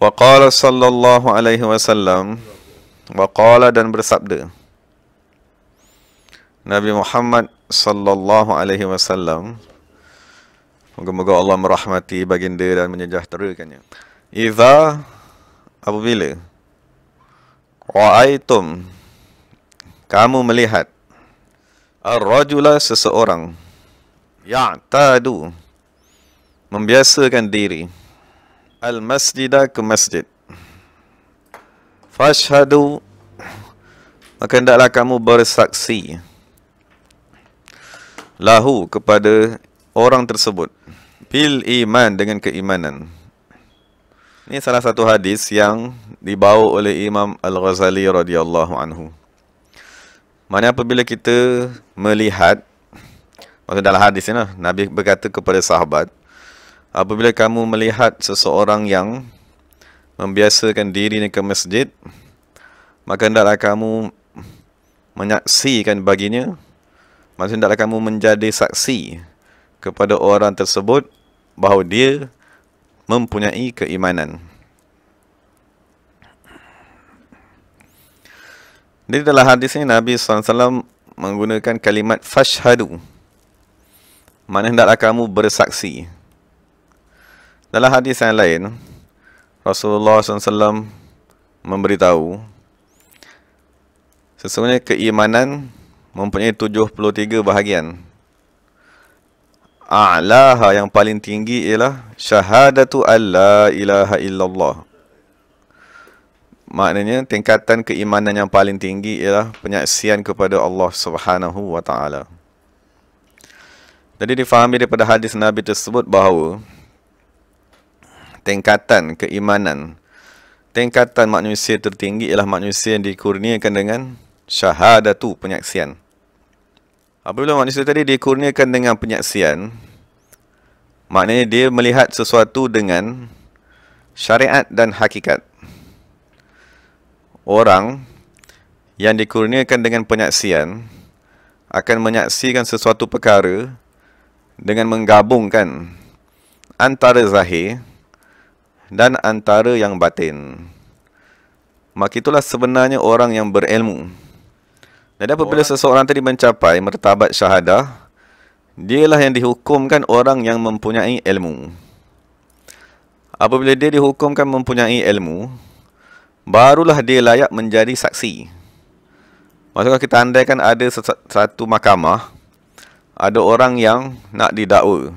Waqala sallallahu alaihi wasallam Waqala dan bersabda Nabi Muhammad sallallahu alaihi wasallam Moga-moga Allah merahmati baginda dan menyejahterakannya Iza Apabila Wa'aitum Kamu melihat Ar-rajula seseorang Ya'tadu Membiasakan Membiasakan diri al-masjidah ke masjid. Fashhadu maka hendaklah kamu bersaksi lahu kepada orang tersebut bil iman dengan keimanan. Ini salah satu hadis yang dibawa oleh Imam Al-Ghazali radhiyallahu anhu. Mana apabila kita melihat maksud dalam hadis ini lah, Nabi berkata kepada sahabat Apabila kamu melihat seseorang yang membiasakan dirinya ke masjid, maka hendaklah kamu menyaksikan baginya. Maksudnya hendaklah kamu menjadi saksi kepada orang tersebut bahawa dia mempunyai keimanan. Jadi dalam hadis ini Nabi SAW menggunakan kalimat fashadu, Mana hendaklah kamu bersaksi. Bersaksi. Dalam hadis yang lain, Rasulullah SAW memberitahu sesungguhnya keimanan mempunyai 73 bahagian. A'laha yang paling tinggi ialah syahadatu alla ilaha illallah. Maknanya tingkatan keimanan yang paling tinggi ialah penyaksian kepada Allah Subhanahu wa taala. Jadi difahami daripada hadis Nabi tersebut bahawa tingkatan keimanan. Tingkatan manusia tertinggi ialah manusia yang dikurniakan dengan syahadatu penyaksian. Apabila manusia tadi dikurniakan dengan penyaksian, maknanya dia melihat sesuatu dengan syariat dan hakikat. Orang yang dikurniakan dengan penyaksian akan menyaksikan sesuatu perkara dengan menggabungkan antara zahir dan antara yang batin. Maka itulah sebenarnya orang yang berilmu. Jadi apabila orang seseorang tadi mencapai mertabat syahadah, dialah yang dihukumkan orang yang mempunyai ilmu. Apabila dia dihukumkan mempunyai ilmu, barulah dia layak menjadi saksi. Maksudnya kita andaikan ada satu mahkamah, ada orang yang nak didakwa.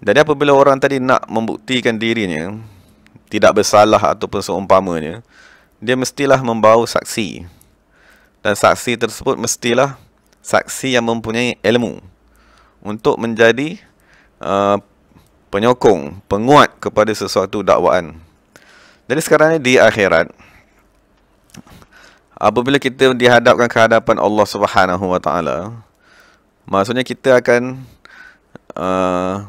Jadi apabila orang tadi nak membuktikan dirinya tidak bersalah ataupun seumpamanya, dia mestilah membawa saksi. Dan saksi tersebut mestilah saksi yang mempunyai ilmu untuk menjadi uh, penyokong, penguat kepada sesuatu dakwaan. Jadi sekarang ni di akhirat apabila kita dihadapkan ke hadapan Allah Subhanahu Wa Taala, maksudnya kita akan uh,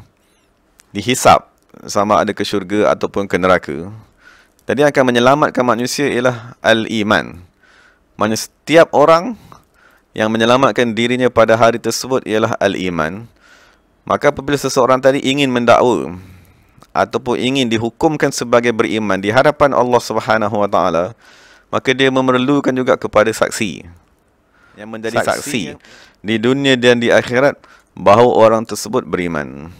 dihisap sama ada ke syurga ataupun ke neraka. Jadi yang akan menyelamatkan manusia ialah al-iman. Maksudnya setiap orang yang menyelamatkan dirinya pada hari tersebut ialah al-iman. Maka apabila seseorang tadi ingin mendakwa ataupun ingin dihukumkan sebagai beriman di hadapan Allah Subhanahu Wa Taala, maka dia memerlukan juga kepada saksi. Yang menjadi saksi, saksi di dunia dan di akhirat bahawa orang tersebut beriman.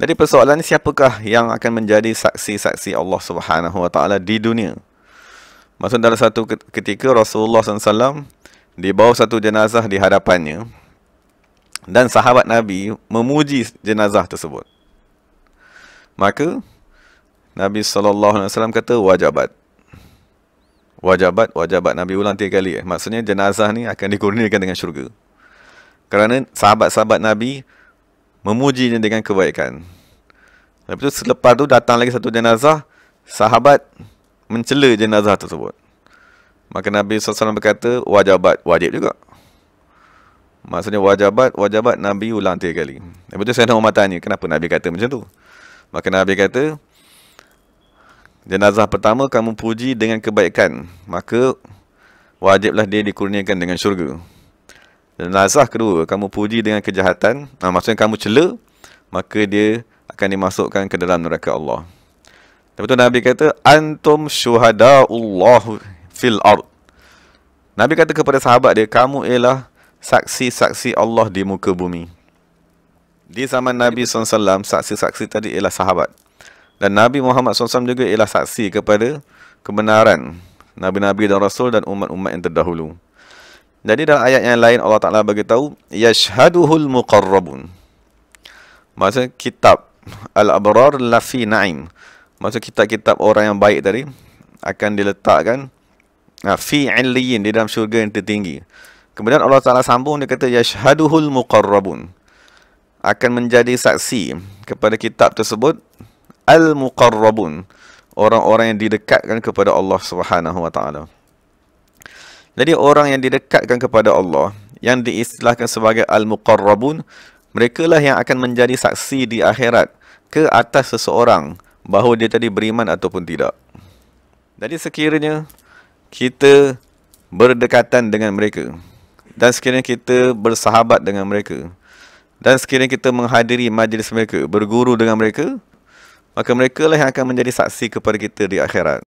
Jadi persoalan ni siapakah yang akan menjadi saksi-saksi Allah Subhanahu Wa Taala di dunia? Maksud dalam satu ketika Rasulullah SAW dibawa satu jenazah di hadapannya dan sahabat Nabi memuji jenazah tersebut. Maka Nabi sallallahu alaihi wasallam kata wajibat, wajibat, wajibat. Nabi ulang tiga kali. Eh. Maksudnya jenazah ni akan dikurniakan dengan syurga. Kerana sahabat-sahabat Nabi memujinya dengan kebaikan. Lepas tu selepas tu datang lagi satu jenazah Sahabat mencela jenazah tersebut Maka Nabi SAW berkata wajabat wajib juga Maksudnya wajabat wajabat Nabi ulang tiga kali Lepas tu saya nak umat tanya kenapa Nabi kata macam tu Maka Nabi kata Jenazah pertama kamu puji dengan kebaikan Maka wajiblah dia dikurniakan dengan syurga Jenazah kedua kamu puji dengan kejahatan Nah Maksudnya kamu cela Maka dia akan dimasukkan ke dalam neraka Allah. Lepas tu Nabi kata, Antum Allah fil ard. Nabi kata kepada sahabat dia, kamu ialah saksi-saksi Allah di muka bumi. Di zaman Nabi SAW, saksi-saksi tadi ialah sahabat. Dan Nabi Muhammad SAW juga ialah saksi kepada kebenaran Nabi-Nabi dan Rasul dan umat-umat yang terdahulu. Jadi dalam ayat yang lain Allah Ta'ala beritahu, Yashhaduhul muqarrabun. Maksudnya kitab Al-Abrar Lafi Naim Maksud kitab-kitab orang yang baik tadi Akan diletakkan ha, Fi Illiyin Di dalam syurga yang tertinggi Kemudian Allah Ta'ala sambung Dia kata Yashhaduhul Muqarrabun Akan menjadi saksi Kepada kitab tersebut Al-Muqarrabun Orang-orang yang didekatkan kepada Allah Subhanahu Wa Ta'ala Jadi orang yang didekatkan kepada Allah Yang diistilahkan sebagai Al-Muqarrabun mereka lah yang akan menjadi saksi di akhirat ke atas seseorang bahawa dia tadi beriman ataupun tidak. Jadi sekiranya kita berdekatan dengan mereka dan sekiranya kita bersahabat dengan mereka dan sekiranya kita menghadiri majlis mereka, berguru dengan mereka, maka mereka lah yang akan menjadi saksi kepada kita di akhirat.